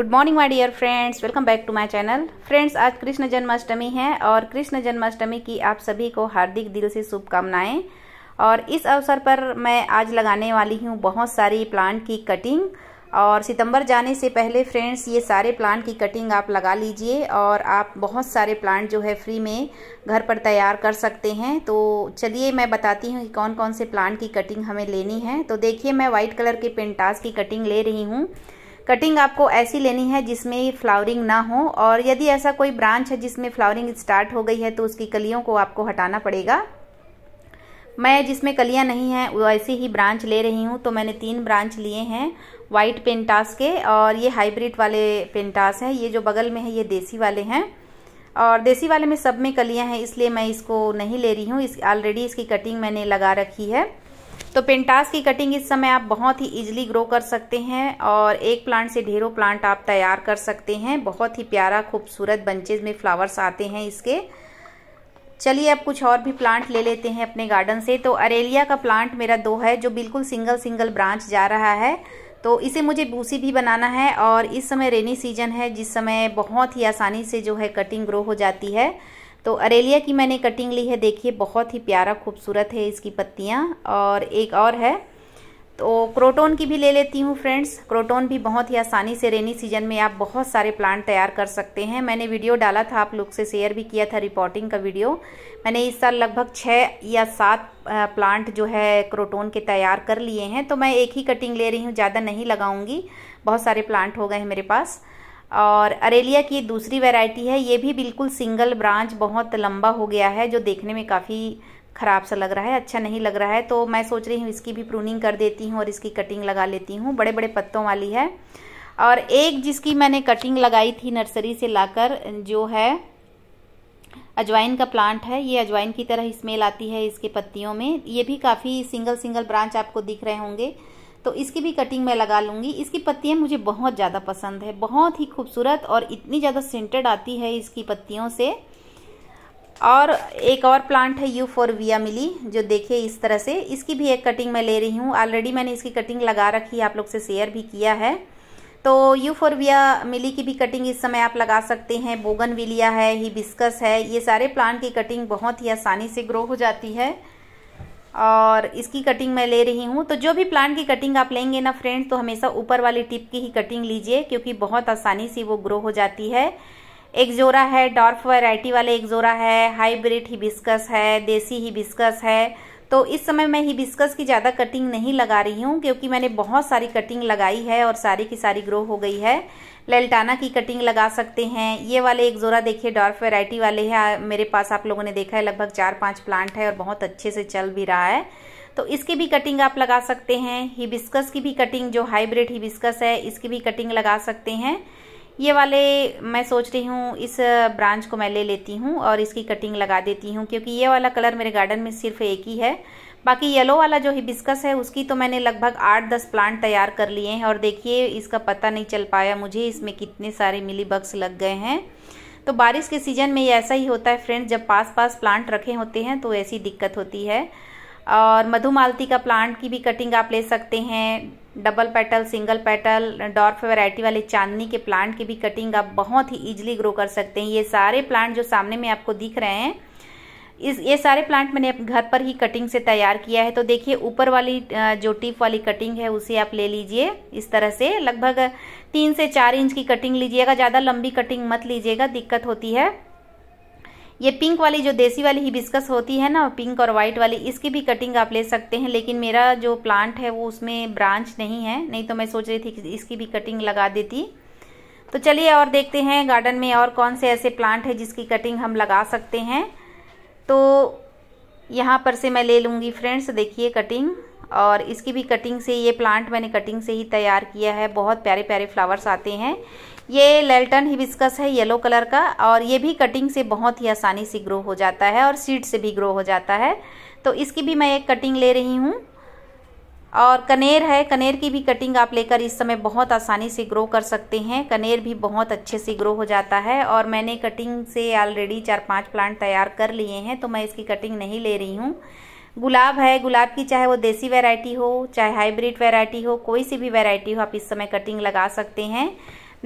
good morning my dear friends welcome back to my channel friends आज कृष्ण जन्माष्टमी है और कृष्ण जन्माष्टमी की आप सभी को हार्दिक दिल से शुभकामनाएं और इस अवसर पर मैं आज लगाने वाली हूँ बहुत सारी प्लांट की कटिंग और सितंबर जाने से पहले फ्रेंड्स ये सारे प्लांट की कटिंग आप लगा लीजिए और आप बहुत सारे प्लांट जो है फ्री में घर पर तैयार कर सकते हैं तो चलिए मैं बताती हूँ कि कौन कौन से प्लांट की कटिंग हमें लेनी है तो देखिए मैं वाइट कलर के पेंटास की कटिंग ले रही हूँ कटिंग आपको ऐसी लेनी है जिसमें फ्लावरिंग ना हो और यदि ऐसा कोई ब्रांच है जिसमें फ्लावरिंग स्टार्ट हो गई है तो उसकी कलियों को आपको हटाना पड़ेगा मैं जिसमें कलियां नहीं हैं ऐसे ही ब्रांच ले रही हूँ तो मैंने तीन ब्रांच लिए हैं वाइट पेंटास के और ये हाइब्रिड वाले पेंटास हैं ये जो बगल में है ये देसी वाले हैं और देसी वाले में सब में कलियां हैं इसलिए मैं इसको नहीं ले रही हूँ इस ऑलरेडी इसकी कटिंग मैंने लगा रखी है तो पेंटास की कटिंग इस समय आप बहुत ही इजीली ग्रो कर सकते हैं और एक प्लांट से ढेरों प्लांट आप तैयार कर सकते हैं बहुत ही प्यारा खूबसूरत बंचेज में फ्लावर्स आते हैं इसके चलिए अब कुछ और भी प्लांट ले लेते हैं अपने गार्डन से तो अरेलिया का प्लांट मेरा दो है जो बिल्कुल सिंगल सिंगल ब्रांच जा रहा है तो इसे मुझे बूसी भी बनाना है और इस समय रेनी सीजन है जिस समय बहुत ही आसानी से जो है कटिंग ग्रो हो जाती है तो अरेलिया की मैंने कटिंग ली है देखिए बहुत ही प्यारा खूबसूरत है इसकी पत्तियाँ और एक और है तो क्रोटोन की भी ले लेती हूँ फ्रेंड्स क्रोटोन भी बहुत ही आसानी से रेनी सीजन में आप बहुत सारे प्लांट तैयार कर सकते हैं मैंने वीडियो डाला था आप लोग से शेयर भी किया था रिपोर्टिंग का वीडियो मैंने इस साल लगभग छः या सात प्लांट जो है क्रोटोन के तैयार कर लिए हैं तो मैं एक ही कटिंग ले रही हूँ ज़्यादा नहीं लगाऊंगी बहुत सारे प्लांट हो गए हैं मेरे पास और अरेलिया की दूसरी वैरायटी है ये भी बिल्कुल सिंगल ब्रांच बहुत लंबा हो गया है जो देखने में काफ़ी ख़राब सा लग रहा है अच्छा नहीं लग रहा है तो मैं सोच रही हूँ इसकी भी प्रूनिंग कर देती हूँ और इसकी कटिंग लगा लेती हूँ बड़े बड़े पत्तों वाली है और एक जिसकी मैंने कटिंग लगाई थी नर्सरी से लाकर जो है अजवाइन का प्लांट है ये अजवाइन की तरह स्मेल आती है इसके पत्तियों में ये भी काफ़ी सिंगल सिंगल ब्रांच आपको दिख रहे होंगे तो इसकी भी कटिंग मैं लगा लूँगी इसकी पत्तियाँ मुझे बहुत ज़्यादा पसंद है बहुत ही खूबसूरत और इतनी ज़्यादा सेंटेड आती है इसकी पत्तियों से और एक और प्लांट है यू फोर विया मिली जो देखिए इस तरह से इसकी भी एक कटिंग मैं ले रही हूँ ऑलरेडी मैंने इसकी कटिंग लगा रखी है आप लोग से शेयर भी किया है तो यू फोर विया मिली की भी कटिंग इस समय आप लगा सकते हैं बोगन विलिया है हिबिस्कस है ये सारे प्लांट की कटिंग बहुत ही आसानी से ग्रो हो जाती है और इसकी कटिंग मैं ले रही हूँ तो जो भी प्लांट की कटिंग आप लेंगे ना फ्रेंड्स तो हमेशा ऊपर वाली टिप की ही कटिंग लीजिए क्योंकि बहुत आसानी से वो ग्रो हो जाती है एक ज़ोरा है डॉर्फ वैरायटी वाले एक ज़ोरा है हाइब्रिड हिबिस्कस है देसी हिबिस्कस है तो इस समय मैं हिबिस्कस की ज़्यादा कटिंग नहीं लगा रही हूँ क्योंकि मैंने बहुत सारी कटिंग लगाई है और सारी की सारी ग्रो हो गई है लेल्टाना की कटिंग लगा सकते हैं ये वाले एक जोरा देखिए डॉर्फ वेराइटी वाले हैं मेरे पास आप लोगों ने देखा है लगभग चार पाँच प्लांट है और बहुत अच्छे से चल भी रहा है तो इसकी भी कटिंग आप लगा सकते हैं हिबिस्कस की भी कटिंग जो हाइब्रिड हिबिस्कस है इसकी भी कटिंग लगा सकते हैं ये वाले मैं सोच रही हूँ इस ब्रांच को मैं ले लेती हूँ और इसकी कटिंग लगा देती हूँ क्योंकि ये वाला कलर मेरे गार्डन में सिर्फ एक ही है बाकी येलो वाला जो हिबिस्कस है उसकी तो मैंने लगभग आठ दस प्लांट तैयार कर लिए हैं और देखिए इसका पता नहीं चल पाया मुझे इसमें कितने सारे मिली बग्स लग गए हैं तो बारिश के सीज़न में ये ऐसा ही होता है फ्रेंड्स जब पास पास प्लांट रखे होते हैं तो ऐसी दिक्कत होती है और मधुमालती का प्लांट की भी कटिंग आप ले सकते हैं double petal single petal dwarf variety वाले चांदनी के प्लांट की भी कटिंग आप बहुत ही इजीली ग्रो कर सकते हैं ये सारे प्लांट जो सामने में आपको दिख रहे हैं इस ये सारे प्लांट मैंने घर पर ही कटिंग से तैयार किया है तो देखिए ऊपर वाली जो टिप वाली कटिंग है उसे आप ले लीजिए इस तरह से लगभग तीन से चार इंच की कटिंग लीजिएगा ज़्यादा लंबी कटिंग मत लीजिएगा दिक्कत होती है ये पिंक वाली जो देसी वाली ही बिस्कस होती है ना पिंक और वाइट वाली इसकी भी कटिंग आप ले सकते हैं लेकिन मेरा जो प्लांट है वो उसमें ब्रांच नहीं है नहीं तो मैं सोच रही थी कि इसकी भी कटिंग लगा देती तो चलिए और देखते हैं गार्डन में और कौन से ऐसे प्लांट है जिसकी कटिंग हम लगा सकते हैं तो यहाँ पर से मैं ले लूँगी फ्रेंड्स देखिए कटिंग और इसकी भी कटिंग से ये प्लांट मैंने कटिंग से ही तैयार किया है बहुत प्यारे प्यारे फ्लावर्स आते हैं ये लेल्टन हिबिस्कस है येलो कलर का और ये भी कटिंग से बहुत ही आसानी से ग्रो हो जाता है और सीड से भी ग्रो हो जाता है तो इसकी भी मैं एक कटिंग ले रही हूँ और कनेर है कनेर की भी कटिंग आप लेकर इस समय बहुत आसानी से ग्रो कर सकते हैं कनेर भी बहुत अच्छे से ग्रो हो जाता है और मैंने कटिंग से ऑलरेडी चार पांच प्लांट तैयार कर लिए हैं तो मैं इसकी कटिंग नहीं ले रही हूँ गुलाब है गुलाब की चाहे वो देसी वैरायटी हो चाहे हाइब्रिड वैरायटी हो कोई सी भी वैरायटी हो आप इस समय कटिंग लगा सकते हैं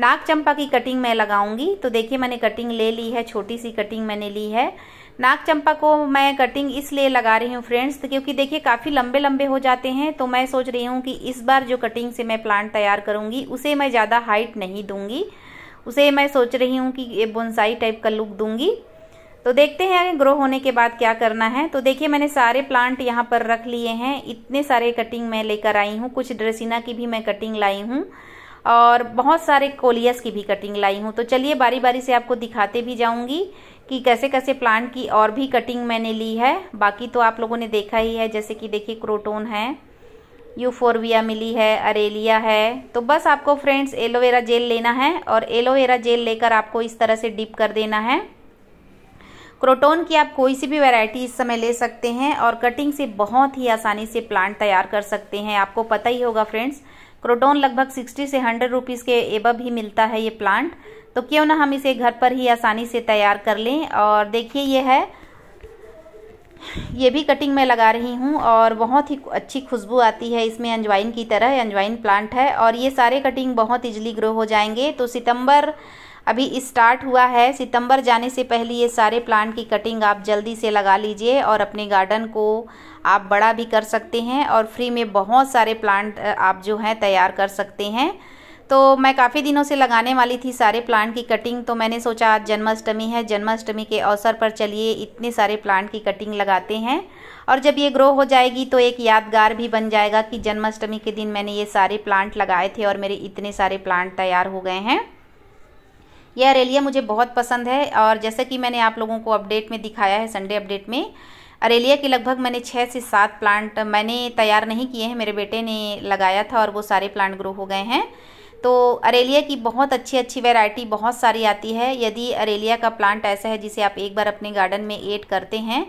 नाग चंपा की कटिंग मैं लगाऊंगी तो देखिए मैंने कटिंग ले ली है छोटी सी कटिंग मैंने ली है नाग चंपा को मैं कटिंग इसलिए लगा रही हूँ फ्रेंड्स क्योंकि देखिए काफ़ी लंबे लंबे हो जाते हैं तो मैं सोच रही हूँ कि इस बार जो कटिंग से मैं प्लांट तैयार करूँगी उसे मैं ज़्यादा हाइट नहीं दूँगी उसे मैं सोच रही हूँ कि ये बोनसाई टाइप का लुक दूँगी तो देखते हैं ग्रो होने के बाद क्या करना है तो देखिए मैंने सारे प्लांट यहाँ पर रख लिए हैं इतने सारे कटिंग मैं लेकर आई हूँ कुछ ड्रेसिना की भी मैं कटिंग लाई हूँ और बहुत सारे कोलियस की भी कटिंग लाई हूँ तो चलिए बारी बारी से आपको दिखाते भी जाऊँगी कि कैसे कैसे प्लांट की और भी कटिंग मैंने ली है बाकी तो आप लोगों ने देखा ही है जैसे कि देखिए क्रोटोन है यूफोरविया मिली है अरेलिया है तो बस आपको फ्रेंड्स एलोवेरा जेल लेना है और एलोवेरा जेल लेकर आपको इस तरह से डिप कर देना है क्रोटोन की आप कोई सी भी वैरायटी इस समय ले सकते हैं और कटिंग से बहुत ही आसानी से प्लांट तैयार कर सकते हैं आपको पता ही होगा फ्रेंड्स क्रोटोन लगभग 60 से 100 रुपीस के एबब ही मिलता है ये प्लांट तो क्यों ना हम इसे घर पर ही आसानी से तैयार कर लें और देखिए ये है ये भी कटिंग में लगा रही हूँ और बहुत ही अच्छी खुशबू आती है इसमें अंजवाइन की तरह अंजवाइन प्लांट है और ये सारे कटिंग बहुत इजली ग्रो हो जाएंगे तो सितंबर अभी स्टार्ट हुआ है सितंबर जाने से पहले ये सारे प्लांट की कटिंग आप जल्दी से लगा लीजिए और अपने गार्डन को आप बड़ा भी कर सकते हैं और फ्री में बहुत सारे प्लांट आप जो हैं तैयार कर सकते हैं तो मैं काफ़ी दिनों से लगाने वाली थी सारे प्लांट की कटिंग तो मैंने सोचा आज जन्माष्टमी है जन्माष्टमी के अवसर पर चलिए इतने सारे प्लांट की कटिंग लगाते हैं और जब ये ग्रो हो जाएगी तो एक यादगार भी बन जाएगा कि जन्माष्टमी के दिन मैंने ये सारे प्लांट लगाए थे और मेरे इतने सारे प्लांट तैयार हो गए हैं यह अरेलिया मुझे बहुत पसंद है और जैसा कि मैंने आप लोगों को अपडेट में दिखाया है संडे अपडेट में अरेलिया के लगभग मैंने छः से सात प्लांट मैंने तैयार नहीं किए हैं मेरे बेटे ने लगाया था और वो सारे प्लांट ग्रो हो गए हैं तो अरेलिया की बहुत अच्छी अच्छी वैरायटी बहुत सारी आती है यदि अरेलिया का प्लांट ऐसा है जिसे आप एक बार अपने गार्डन में एड करते हैं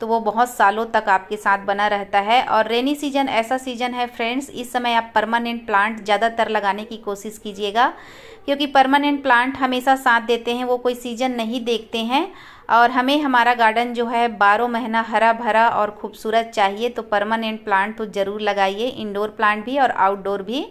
तो वो बहुत सालों तक आपके साथ बना रहता है और रेनी सीजन ऐसा सीजन है फ्रेंड्स इस समय आप परमानेंट प्लांट ज़्यादातर लगाने की कोशिश कीजिएगा क्योंकि परमानेंट प्लांट हमेशा साथ देते हैं वो कोई सीजन नहीं देखते हैं और हमें हमारा गार्डन जो है बारह महीना हरा भरा और खूबसूरत चाहिए तो परमानेंट प्लांट तो ज़रूर लगाइए इंडोर प्लांट भी और आउटडोर भी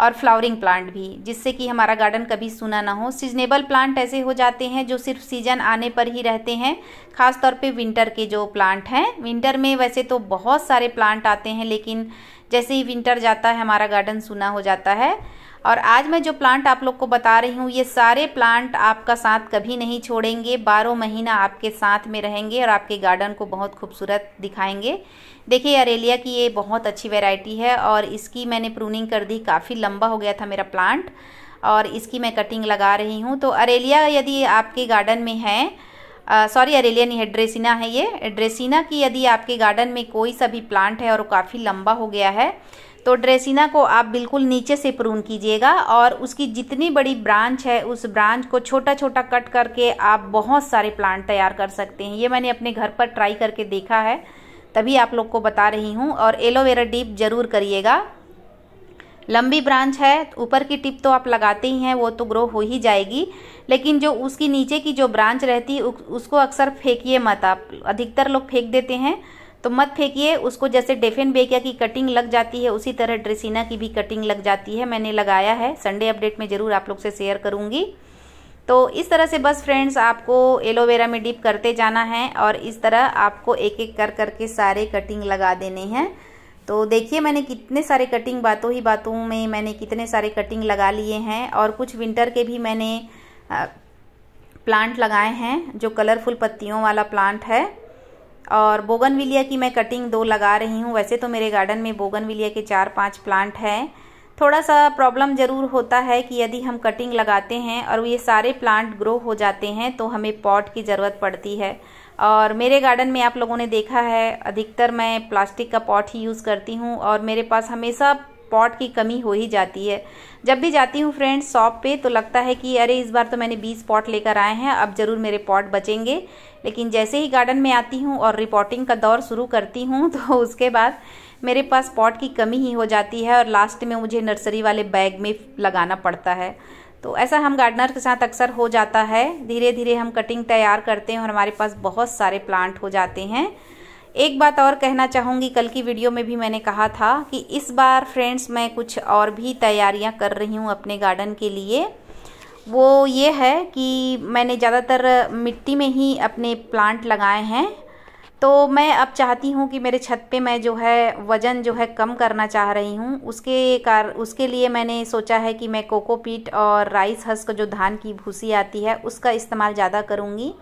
और फ्लावरिंग प्लांट भी जिससे कि हमारा गार्डन कभी सूना ना हो सीजनेबल प्लांट ऐसे हो जाते हैं जो सिर्फ सीजन आने पर ही रहते हैं ख़ास तौर पे विंटर के जो प्लांट हैं विंटर में वैसे तो बहुत सारे प्लांट आते हैं लेकिन जैसे ही विंटर जाता है हमारा गार्डन सूना हो जाता है और आज मैं जो प्लांट आप लोग को बता रही हूँ ये सारे प्लांट आपका साथ कभी नहीं छोड़ेंगे बारह महीना आपके साथ में रहेंगे और आपके गार्डन को बहुत खूबसूरत दिखाएंगे देखिए अरेलिया की ये बहुत अच्छी वेराइटी है और इसकी मैंने प्रूनिंग कर दी काफ़ी लंबा हो गया था मेरा प्लांट और इसकी मैं कटिंग लगा रही हूँ तो अरेलिया यदि आपके गार्डन में है सॉरी अरेलिया नहीं है ड्रेसिना है ये ड्रेसिना की यदि आपके गार्डन में कोई सा भी प्लांट है और काफ़ी लंबा हो गया है तो ड्रेसिना को आप बिल्कुल नीचे से प्रून कीजिएगा और उसकी जितनी बड़ी ब्रांच है उस ब्रांच को छोटा छोटा कट करके आप बहुत सारे प्लांट तैयार कर सकते हैं ये मैंने अपने घर पर ट्राई करके देखा है तभी आप लोग को बता रही हूँ और एलोवेरा डिप ज़रूर करिएगा लंबी ब्रांच है ऊपर की टिप तो आप लगाते ही हैं वो तो ग्रो हो ही जाएगी लेकिन जो उसकी नीचे की जो ब्रांच रहती है उसको अक्सर फेंकिए मत आप अधिकतर लोग फेंक देते हैं तो मत फेंकिए उसको जैसे डेफिन बेकिया की कटिंग लग जाती है उसी तरह ड्रेसिना की भी कटिंग लग जाती है मैंने लगाया है संडे अपडेट में ज़रूर आप लोग से शेयर करूंगी तो इस तरह से बस फ्रेंड्स आपको एलोवेरा में डिप करते जाना है और इस तरह आपको एक एक कर करके सारे कटिंग लगा देने हैं तो देखिए मैंने कितने सारे कटिंग बातों ही बातों में मैंने कितने सारे कटिंग लगा लिए हैं और कुछ विंटर के भी मैंने प्लांट लगाए हैं जो कलरफुल पत्तियों वाला प्लांट है और बोगनविलिया की मैं कटिंग दो लगा रही हूँ वैसे तो मेरे गार्डन में बोगनविलिया के चार पांच प्लांट हैं थोड़ा सा प्रॉब्लम ज़रूर होता है कि यदि हम कटिंग लगाते हैं और ये सारे प्लांट ग्रो हो जाते हैं तो हमें पॉट की ज़रूरत पड़ती है और मेरे गार्डन में आप लोगों ने देखा है अधिकतर मैं प्लास्टिक का पॉट ही यूज़ करती हूँ और मेरे पास हमेशा स्पॉट की कमी हो ही जाती है जब भी जाती हूँ फ्रेंड्स शॉप पे तो लगता है कि अरे इस बार तो मैंने बीस पॉट लेकर आए हैं अब ज़रूर मेरे पॉट बचेंगे लेकिन जैसे ही गार्डन में आती हूँ और रिपोर्टिंग का दौर शुरू करती हूँ तो उसके बाद मेरे पास पॉट की कमी ही हो जाती है और लास्ट में मुझे नर्सरी वाले बैग में लगाना पड़ता है तो ऐसा हम गार्डनर के साथ अक्सर हो जाता है धीरे धीरे हम कटिंग तैयार करते हैं और हमारे पास बहुत सारे प्लांट हो जाते हैं एक बात और कहना चाहूँगी कल की वीडियो में भी मैंने कहा था कि इस बार फ्रेंड्स मैं कुछ और भी तैयारियाँ कर रही हूँ अपने गार्डन के लिए वो ये है कि मैंने ज़्यादातर मिट्टी में ही अपने प्लांट लगाए हैं तो मैं अब चाहती हूँ कि मेरे छत पे मैं जो है वज़न जो है कम करना चाह रही हूँ उसके कार उसके लिए मैंने सोचा है कि मैं कोकोपीट और राइस हस्क जो धान की भूसी आती है उसका इस्तेमाल ज़्यादा करूँगी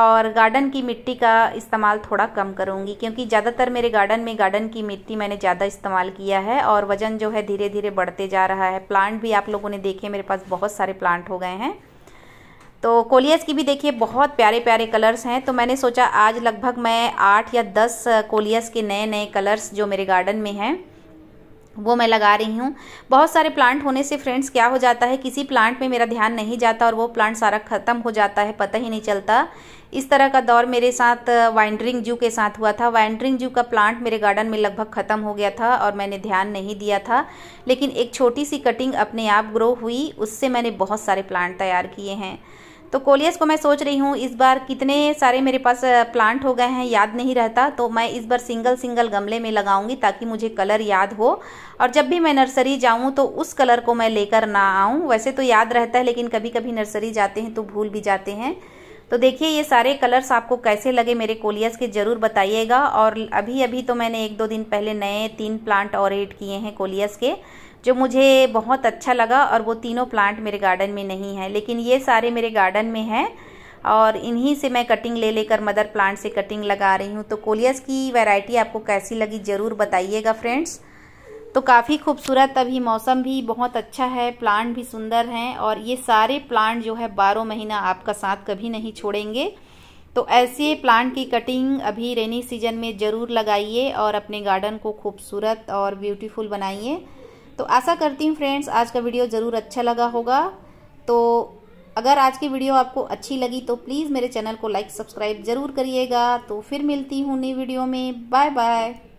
और गार्डन की मिट्टी का इस्तेमाल थोड़ा कम करूँगी क्योंकि ज़्यादातर मेरे गार्डन में गार्डन की मिट्टी मैंने ज़्यादा इस्तेमाल किया है और वज़न जो है धीरे धीरे बढ़ते जा रहा है प्लांट भी आप लोगों ने देखे मेरे पास बहुत सारे प्लांट हो गए हैं तो कोलियस की भी देखिए बहुत प्यारे प्यारे कलर्स हैं तो मैंने सोचा आज लगभग मैं आठ या दस कोलियस के नए नए कलर्स जो मेरे गार्डन में हैं वो मैं लगा रही हूँ बहुत सारे प्लांट होने से फ्रेंड्स क्या हो जाता है किसी प्लांट में मेरा ध्यान नहीं जाता और वो प्लांट सारा ख़त्म हो जाता है पता ही नहीं चलता इस तरह का दौर मेरे साथ वाइंडरिंग जू के साथ हुआ था वाइंडरिंग जू का प्लांट मेरे गार्डन में लगभग ख़त्म हो गया था और मैंने ध्यान नहीं दिया था लेकिन एक छोटी सी कटिंग अपने आप ग्रो हुई उससे मैंने बहुत सारे प्लांट तैयार किए हैं तो कोलियस को मैं सोच रही हूँ इस बार कितने सारे मेरे पास प्लांट हो गए हैं याद नहीं रहता तो मैं इस बार सिंगल सिंगल गमले में लगाऊंगी ताकि मुझे कलर याद हो और जब भी मैं नर्सरी जाऊँ तो उस कलर को मैं लेकर ना आऊँ वैसे तो याद रहता है लेकिन कभी कभी नर्सरी जाते हैं तो भूल भी जाते हैं तो देखिए ये सारे कलर्स आपको कैसे लगे मेरे कोलियस के ज़रूर बताइएगा और अभी अभी तो मैंने एक दो दिन पहले नए तीन प्लांट और एड किए हैं कोलियस के जो मुझे बहुत अच्छा लगा और वो तीनों प्लांट मेरे गार्डन में नहीं है लेकिन ये सारे मेरे गार्डन में हैं और इन्हीं से मैं कटिंग ले लेकर मदर प्लांट से कटिंग लगा रही हूँ तो कोलियस की वैरायटी आपको कैसी लगी ज़रूर बताइएगा फ्रेंड्स तो काफ़ी खूबसूरत अभी मौसम भी बहुत अच्छा है प्लांट भी सुंदर हैं और ये सारे प्लांट जो है बारह महीना आपका साथ कभी नहीं छोड़ेंगे तो ऐसे प्लांट की कटिंग अभी रेनी सीजन में ज़रूर लगाइए और अपने गार्डन को खूबसूरत और ब्यूटीफुल बनाइए तो आशा करती हूँ फ्रेंड्स आज का वीडियो ज़रूर अच्छा लगा होगा तो अगर आज की वीडियो आपको अच्छी लगी तो प्लीज़ मेरे चैनल को लाइक सब्सक्राइब ज़रूर करिएगा तो फिर मिलती हूँ नई वीडियो में बाय बाय